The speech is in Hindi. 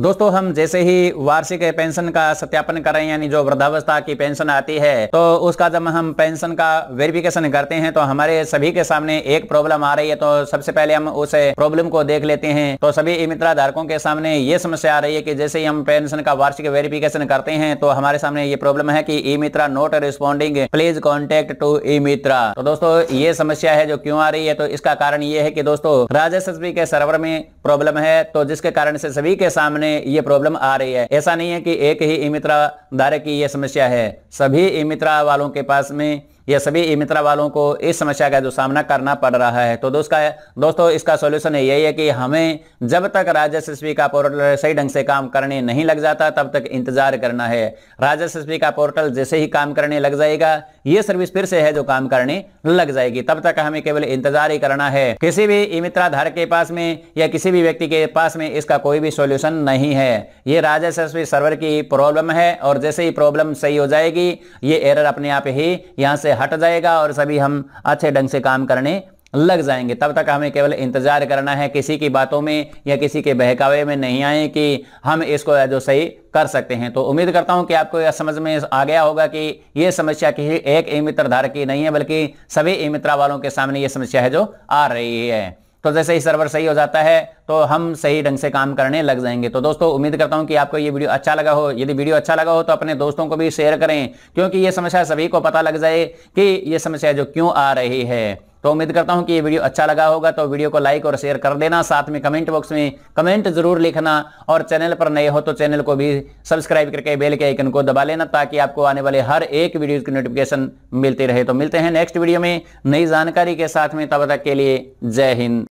दोस्तों हम जैसे ही वार्षिक पेंशन का सत्यापन करें यानी जो वृद्धावस्था की पेंशन आती है तो उसका जब हम पेंशन का वेरिफिकेशन करते हैं तो हमारे सभी के सामने एक प्रॉब्लम आ रही है तो सबसे पहले हम उस प्रॉब्लम को देख लेते हैं तो सभी इमित्रा धारकों के सामने ये समस्या आ रही है कि जैसे ही हम पेंशन का वार्षिक वेरिफिकेशन करते हैं तो हमारे सामने ये प्रॉब्लम है की E Mitra not responding please contact to E Mitra तो दोस्तों ये समस्या है जो क्यों आ रही है तो इसका कारण ये है की दोस्तों राजस्वी के सर्वर में प्रॉब्लम है तो जिसके कारण से सभी के सामने सामने ये प्रॉब्लम आ रही है ऐसा नहीं है कि एक ही इमित्रा मित्रा धारक की यह समस्या है सभी इमित्रा वालों के पास में यह सभी ई मित्रा वालों को इस समस्या का जो सामना करना पड़ रहा है तो दोस्त दोस्तों इसका सोल्यूशन यही है कि हमें जब तक राजस्वी का पोर्टल सही ढंग से काम करने नहीं लग जाता तब तक इंतजार करना है राजस्वी का पोर्टल जैसे ही काम करने लग जाएगा ये सर्विस फिर से है जो काम करने लग जाएगी तब तक हमें केवल इंतजार ही करना है किसी भी ई मित्रा धारक के पास में या किसी भी व्यक्ति के पास में इसका कोई भी सोल्यूशन नहीं है ये राजस्वी सर्वर की प्रॉब्लम है और जैसे ही प्रॉब्लम सही हो जाएगी ये एरर अपने आप ही यहाँ से हट जाएगा और सभी हम अच्छे ढंग से काम करने लग जाएंगे तब तक हमें केवल इंतजार करना है किसी की बातों में या किसी के बहकावे में नहीं आए कि हम इसको जो सही कर सकते हैं तो उम्मीद करता हूं कि आपको यह समझ में आ गया होगा कि यह समस्या किसी एक ई मित्र धारक की नहीं है बल्कि सभी ई मित्रा वालों के सामने ये समस्या है जो आ रही है तो जैसे ही सर्वर सही हो जाता है तो हम सही ढंग से काम करने लग जाएंगे तो दोस्तों उम्मीद करता हूं कि आपको ये वीडियो अच्छा लगा हो यदि वीडियो अच्छा लगा हो तो अपने दोस्तों को भी शेयर करें क्योंकि ये समस्या सभी को पता लग जाए कि ये समस्या जो क्यों आ रही है तो उम्मीद करता हूं कि ये वीडियो अच्छा लगा होगा तो वीडियो को लाइक और शेयर कर देना साथ में कमेंट बॉक्स में कमेंट जरूर लिखना और चैनल पर नए हो तो चैनल को भी सब्सक्राइब करके बेल के आइकन को दबा लेना ताकि आपको आने वाले हर एक वीडियो की नोटिफिकेशन मिलती रहे तो मिलते हैं नेक्स्ट वीडियो में नई जानकारी के साथ में तब तक के लिए जय हिंद